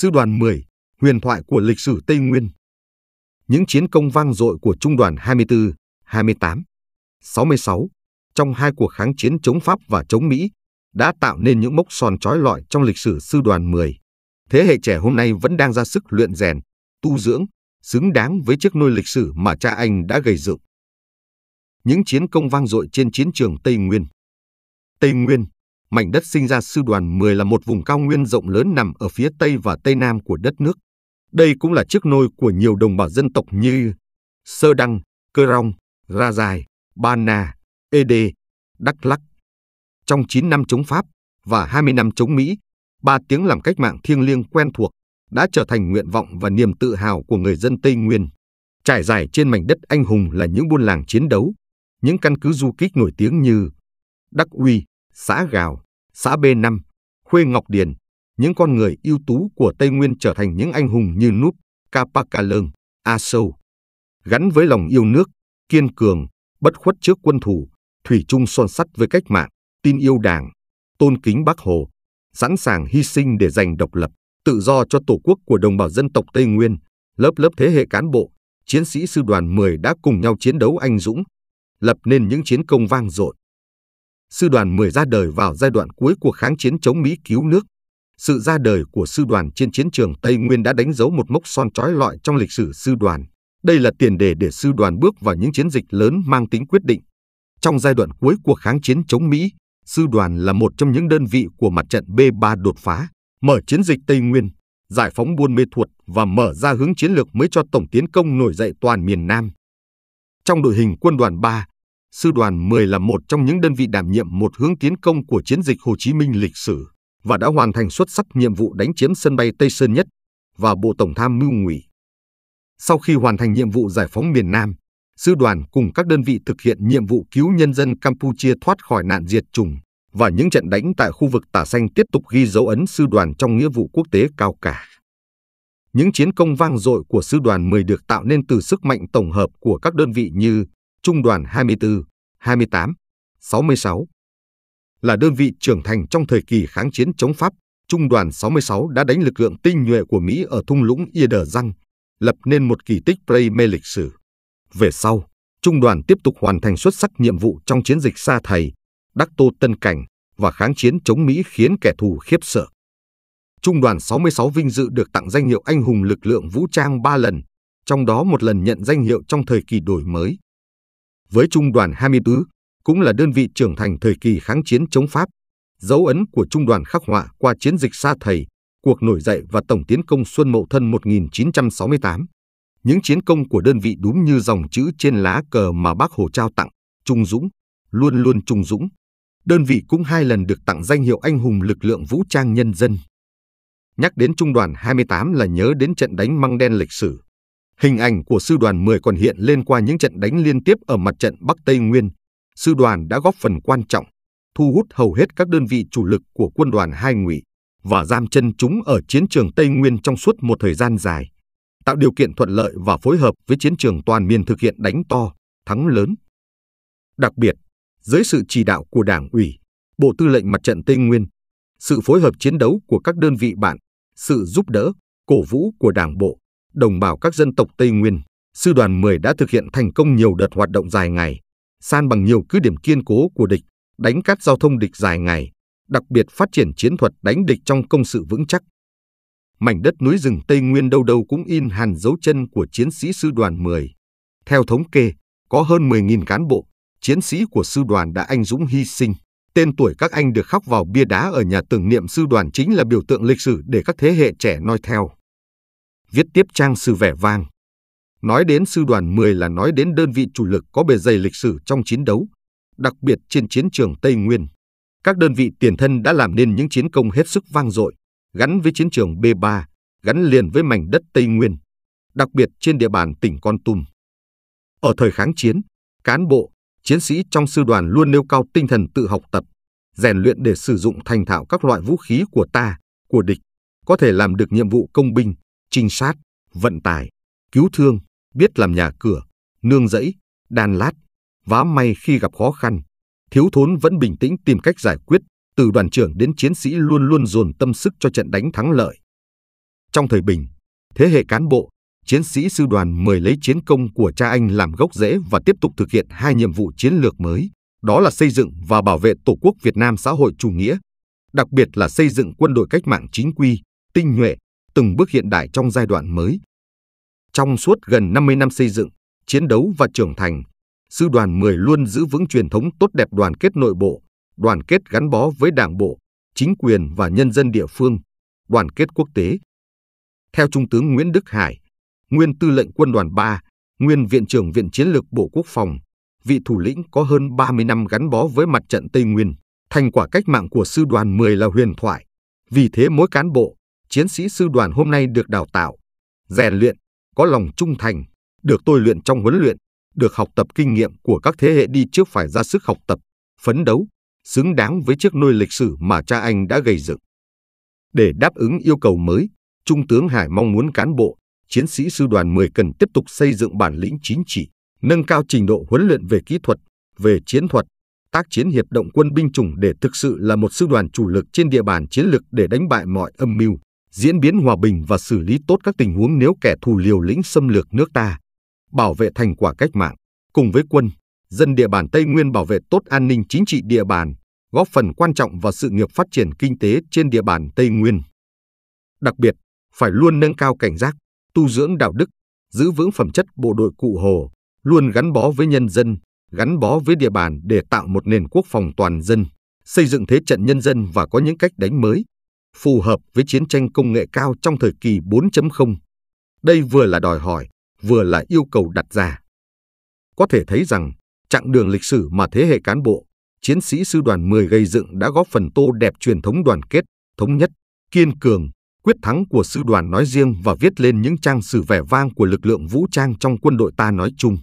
Sư đoàn 10, huyền thoại của lịch sử Tây Nguyên. Những chiến công vang dội của Trung đoàn 24, 28, 66 trong hai cuộc kháng chiến chống Pháp và chống Mỹ đã tạo nên những mốc son trói lọi trong lịch sử Sư đoàn 10. Thế hệ trẻ hôm nay vẫn đang ra sức luyện rèn, tu dưỡng, xứng đáng với chiếc nôi lịch sử mà cha anh đã gầy dựng. Những chiến công vang dội trên chiến trường Tây Nguyên. Tây Nguyên, mảnh đất sinh ra sư đoàn 10 là một vùng cao nguyên rộng lớn nằm ở phía tây và tây nam của đất nước. Đây cũng là chiếc nôi của nhiều đồng bào dân tộc như Sơ Đăng, Cơ Rong, Ra Dài, Ba Na, Ede, Đắk Lắc. Trong 9 năm chống Pháp và 20 năm chống Mỹ, ba tiếng làm cách mạng thiêng liêng quen thuộc đã trở thành nguyện vọng và niềm tự hào của người dân Tây Nguyên. Trải dài trên mảnh đất anh hùng là những buôn làng chiến đấu, những căn cứ du kích nổi tiếng như Đắc Uy, xã Gào, xã B5, Khuê Ngọc Điền, những con người ưu tú của Tây Nguyên trở thành những anh hùng như Núp, Kapakalơng, A Sâu. Gắn với lòng yêu nước, kiên cường, bất khuất trước quân thù, thủy chung son sắt với cách mạng, tin yêu đảng, tôn kính Bác Hồ, sẵn sàng hy sinh để giành độc lập, tự do cho tổ quốc của đồng bào dân tộc Tây Nguyên, lớp lớp thế hệ cán bộ, chiến sĩ sư đoàn 10 đã cùng nhau chiến đấu anh dũng, lập nên những chiến công vang dội sư đoàn 10 ra đời vào giai đoạn cuối cuộc kháng chiến chống Mỹ cứu nước. Sự ra đời của sư đoàn trên chiến trường Tây Nguyên đã đánh dấu một mốc son trói lọi trong lịch sử sư đoàn. Đây là tiền đề để sư đoàn bước vào những chiến dịch lớn mang tính quyết định. Trong giai đoạn cuối cuộc kháng chiến chống Mỹ, sư đoàn là một trong những đơn vị của mặt trận B3 đột phá, mở chiến dịch Tây Nguyên, giải phóng Buôn Mê Thuột và mở ra hướng chiến lược mới cho tổng tiến công nổi dậy toàn miền Nam. Trong đội hình quân đoàn 3, Sư đoàn 10 là một trong những đơn vị đảm nhiệm một hướng tiến công của chiến dịch Hồ Chí Minh lịch sử và đã hoàn thành xuất sắc nhiệm vụ đánh chiếm sân bay Tây Sơn Nhất và Bộ Tổng tham mưu ngụy. Sau khi hoàn thành nhiệm vụ giải phóng miền Nam, sư đoàn cùng các đơn vị thực hiện nhiệm vụ cứu nhân dân Campuchia thoát khỏi nạn diệt chủng và những trận đánh tại khu vực Tả Xanh tiếp tục ghi dấu ấn sư đoàn trong nghĩa vụ quốc tế cao cả. Những chiến công vang dội của sư đoàn 10 được tạo nên từ sức mạnh tổng hợp của các đơn vị như Trung đoàn 24, 28, 66. Là đơn vị trưởng thành trong thời kỳ kháng chiến chống Pháp, Trung đoàn 66 đã đánh lực lượng tinh nhuệ của Mỹ ở thung lũng Ia Răng, lập nên một kỳ tích play mê lịch sử. Về sau, Trung đoàn tiếp tục hoàn thành xuất sắc nhiệm vụ trong chiến dịch Sa Thầy, Đắc Tô Tân Cảnh và kháng chiến chống Mỹ khiến kẻ thù khiếp sợ. Trung đoàn 66 vinh dự được tặng danh hiệu anh hùng lực lượng vũ trang 3 lần, trong đó một lần nhận danh hiệu trong thời kỳ đổi mới với Trung đoàn 24, cũng là đơn vị trưởng thành thời kỳ kháng chiến chống Pháp. Dấu ấn của Trung đoàn khắc họa qua chiến dịch Sa Thầy, cuộc nổi dậy và tổng tiến công Xuân Mậu Thân 1968. Những chiến công của đơn vị đúng như dòng chữ trên lá cờ mà Bác Hồ trao tặng, Trung Dũng, luôn luôn Trung Dũng. Đơn vị cũng hai lần được tặng danh hiệu Anh hùng lực lượng vũ trang nhân dân. Nhắc đến Trung đoàn 28 là nhớ đến trận đánh măng đen lịch sử Hình ảnh của sư đoàn 10 còn hiện lên qua những trận đánh liên tiếp ở mặt trận Bắc Tây Nguyên. Sư đoàn đã góp phần quan trọng, thu hút hầu hết các đơn vị chủ lực của quân đoàn hai ngụy và giam chân chúng ở chiến trường Tây Nguyên trong suốt một thời gian dài, tạo điều kiện thuận lợi và phối hợp với chiến trường toàn miền thực hiện đánh to, thắng lớn. Đặc biệt, dưới sự chỉ đạo của Đảng ủy, Bộ Tư lệnh Mặt trận Tây Nguyên, sự phối hợp chiến đấu của các đơn vị bạn, sự giúp đỡ, cổ vũ của Đảng bộ, đồng bào các dân tộc Tây Nguyên, Sư đoàn 10 đã thực hiện thành công nhiều đợt hoạt động dài ngày, san bằng nhiều cứ điểm kiên cố của địch, đánh cắt giao thông địch dài ngày, đặc biệt phát triển chiến thuật đánh địch trong công sự vững chắc. Mảnh đất núi rừng Tây Nguyên đâu đâu cũng in hàn dấu chân của chiến sĩ sư đoàn 10. Theo thống kê, có hơn 10.000 cán bộ, chiến sĩ của sư đoàn đã anh dũng hy sinh. Tên tuổi các anh được khắc vào bia đá ở nhà tưởng niệm sư đoàn chính là biểu tượng lịch sử để các thế hệ trẻ noi theo viết tiếp trang sử vẻ vang. Nói đến sư đoàn 10 là nói đến đơn vị chủ lực có bề dày lịch sử trong chiến đấu, đặc biệt trên chiến trường Tây Nguyên. Các đơn vị tiền thân đã làm nên những chiến công hết sức vang dội, gắn với chiến trường B3, gắn liền với mảnh đất Tây Nguyên, đặc biệt trên địa bàn tỉnh Con Tum. Ở thời kháng chiến, cán bộ, chiến sĩ trong sư đoàn luôn nêu cao tinh thần tự học tập, rèn luyện để sử dụng thành thạo các loại vũ khí của ta, của địch, có thể làm được nhiệm vụ công binh, trinh sát, vận tải, cứu thương, biết làm nhà cửa, nương rẫy, đan lát, vá may khi gặp khó khăn, thiếu thốn vẫn bình tĩnh tìm cách giải quyết, từ đoàn trưởng đến chiến sĩ luôn luôn dồn tâm sức cho trận đánh thắng lợi. Trong thời bình, thế hệ cán bộ, chiến sĩ sư đoàn 10 lấy chiến công của cha anh làm gốc rễ và tiếp tục thực hiện hai nhiệm vụ chiến lược mới, đó là xây dựng và bảo vệ Tổ quốc Việt Nam xã hội chủ nghĩa, đặc biệt là xây dựng quân đội cách mạng chính quy, tinh nhuệ, từng bước hiện đại trong giai đoạn mới. Trong suốt gần 50 năm xây dựng, chiến đấu và trưởng thành, Sư đoàn 10 luôn giữ vững truyền thống tốt đẹp đoàn kết nội bộ, đoàn kết gắn bó với đảng bộ, chính quyền và nhân dân địa phương, đoàn kết quốc tế. Theo Trung tướng Nguyễn Đức Hải, nguyên tư lệnh quân đoàn 3, nguyên viện trưởng Viện Chiến lược Bộ Quốc phòng, vị thủ lĩnh có hơn 30 năm gắn bó với mặt trận Tây Nguyên, thành quả cách mạng của sư đoàn 10 là huyền thoại. Vì thế mỗi cán bộ, chiến sĩ sư đoàn hôm nay được đào tạo, rèn luyện, có lòng trung thành, được tôi luyện trong huấn luyện, được học tập kinh nghiệm của các thế hệ đi trước phải ra sức học tập, phấn đấu, xứng đáng với chiếc nôi lịch sử mà cha anh đã gây dựng. Để đáp ứng yêu cầu mới, Trung tướng Hải mong muốn cán bộ, chiến sĩ sư đoàn 10 cần tiếp tục xây dựng bản lĩnh chính trị, nâng cao trình độ huấn luyện về kỹ thuật, về chiến thuật, tác chiến hiệp động quân binh chủng để thực sự là một sư đoàn chủ lực trên địa bàn chiến lược để đánh bại mọi âm mưu, diễn biến hòa bình và xử lý tốt các tình huống nếu kẻ thù liều lĩnh xâm lược nước ta, bảo vệ thành quả cách mạng, cùng với quân, dân địa bàn Tây Nguyên bảo vệ tốt an ninh chính trị địa bàn, góp phần quan trọng vào sự nghiệp phát triển kinh tế trên địa bàn Tây Nguyên. Đặc biệt, phải luôn nâng cao cảnh giác, tu dưỡng đạo đức, giữ vững phẩm chất bộ đội cụ Hồ, luôn gắn bó với nhân dân, gắn bó với địa bàn để tạo một nền quốc phòng toàn dân, xây dựng thế trận nhân dân và có những cách đánh mới, phù hợp với chiến tranh công nghệ cao trong thời kỳ 4.0. Đây vừa là đòi hỏi, vừa là yêu cầu đặt ra. Có thể thấy rằng, chặng đường lịch sử mà thế hệ cán bộ, chiến sĩ sư đoàn 10 gây dựng đã góp phần tô đẹp truyền thống đoàn kết, thống nhất, kiên cường, quyết thắng của sư đoàn nói riêng và viết lên những trang sử vẻ vang của lực lượng vũ trang trong quân đội ta nói chung.